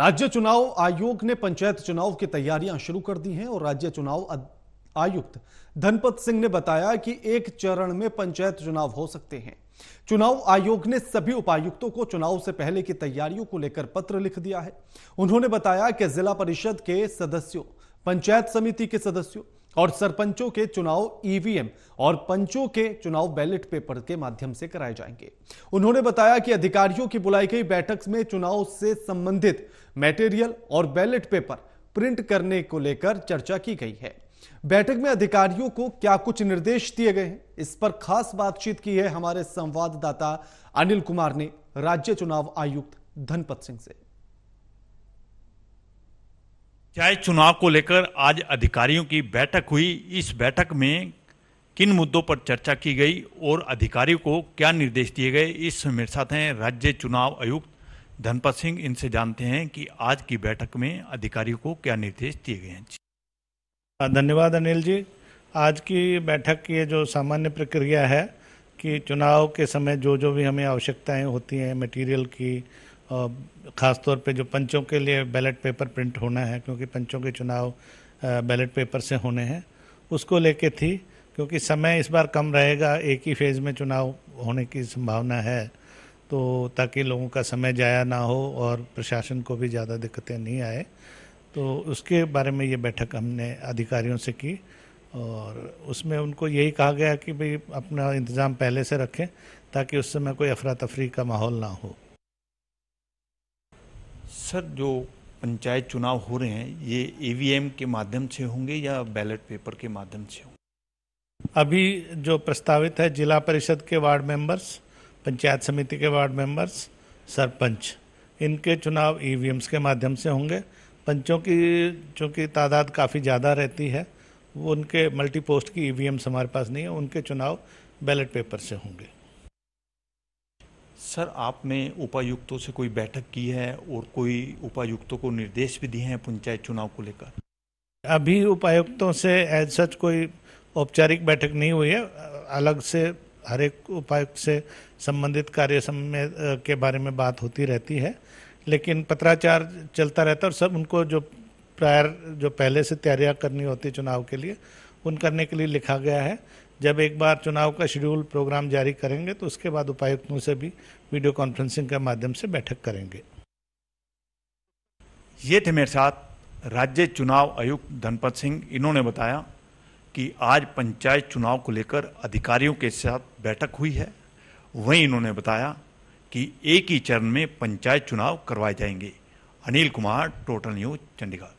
राज्य चुनाव आयोग ने पंचायत चुनाव की तैयारियां शुरू कर दी हैं और राज्य चुनाव आयुक्त धनपत सिंह ने बताया कि एक चरण में पंचायत चुनाव हो सकते हैं चुनाव आयोग ने सभी उपायुक्तों को चुनाव से पहले की तैयारियों को लेकर पत्र लिख दिया है उन्होंने बताया कि जिला परिषद के सदस्यों पंचायत समिति के सदस्यों और सरपंचों के चुनाव ईवीएम और पंचों के चुनाव बैलेट पेपर के माध्यम से कराए जाएंगे उन्होंने बताया कि अधिकारियों की बुलाई गई बैठक में चुनाव से संबंधित मटेरियल और बैलेट पेपर प्रिंट करने को लेकर चर्चा की गई है बैठक में अधिकारियों को क्या कुछ निर्देश दिए गए हैं इस पर खास बातचीत की है हमारे संवाददाता अनिल कुमार ने राज्य चुनाव आयुक्त धनपत सिंह से चाहे चुनाव को लेकर आज अधिकारियों की बैठक हुई इस बैठक में किन मुद्दों पर चर्चा की गई और अधिकारियों को क्या निर्देश दिए गए इस मेरे साथ हैं राज्य चुनाव आयुक्त धनपत सिंह इनसे जानते हैं कि आज की बैठक में अधिकारियों को क्या निर्देश दिए गए हैं हाँ, धन्यवाद अनिल जी आज की बैठक की जो सामान्य प्रक्रिया है कि चुनाव के समय जो जो भी हमें आवश्यकताएं होती हैं मटेरियल की ख़ासतौर पे जो पंचों के लिए बैलेट पेपर प्रिंट होना है क्योंकि पंचों के चुनाव बैलेट पेपर से होने हैं उसको लेके थी क्योंकि समय इस बार कम रहेगा एक ही फेज़ में चुनाव होने की संभावना है तो ताकि लोगों का समय जाया ना हो और प्रशासन को भी ज़्यादा दिक्कतें नहीं आए तो उसके बारे में ये बैठक हमने अधिकारियों से की और उसमें उनको यही कहा गया कि भाई अपना इंतज़ाम पहले से रखें ताकि उस समय कोई अफरा तफरी का माहौल ना हो सर जो पंचायत चुनाव हो रहे हैं ये ईवीएम e के माध्यम से होंगे या बैलेट पेपर के माध्यम से होंगे अभी जो प्रस्तावित है जिला परिषद के वार्ड मेंबर्स पंचायत समिति के वार्ड मेंबर्स सरपंच इनके चुनाव ई e के माध्यम से होंगे पंचों की चूँकि तादाद काफ़ी ज़्यादा रहती है वो उनके मल्टी पोस्ट की ईवीएम्स e हमारे पास नहीं है उनके चुनाव बैलेट पेपर से होंगे सर आपने उपायुक्तों से कोई बैठक की है और कोई उपायुक्तों को निर्देश भी दिए हैं पंचायत चुनाव को लेकर अभी उपायुक्तों से एज सच कोई औपचारिक बैठक नहीं हुई है अलग से हर एक उपायुक्त से संबंधित कार्य में के बारे में बात होती रहती है लेकिन पत्राचार चलता रहता है और सब उनको जो प्रायर जो पहले से तैयारियां करनी होती चुनाव के लिए उन करने के लिए लिखा गया है जब एक बार चुनाव का शेड्यूल प्रोग्राम जारी करेंगे तो उसके बाद उपायुक्तों से भी वीडियो कॉन्फ्रेंसिंग के माध्यम से बैठक करेंगे ये थे मेरे साथ राज्य चुनाव आयुक्त धनपत सिंह इन्होंने बताया कि आज पंचायत चुनाव को लेकर अधिकारियों के साथ बैठक हुई है वहीं इन्होंने बताया कि एक ही चरण में पंचायत चुनाव करवाए जाएंगे अनिल कुमार टोटल न्यूज चंडीगढ़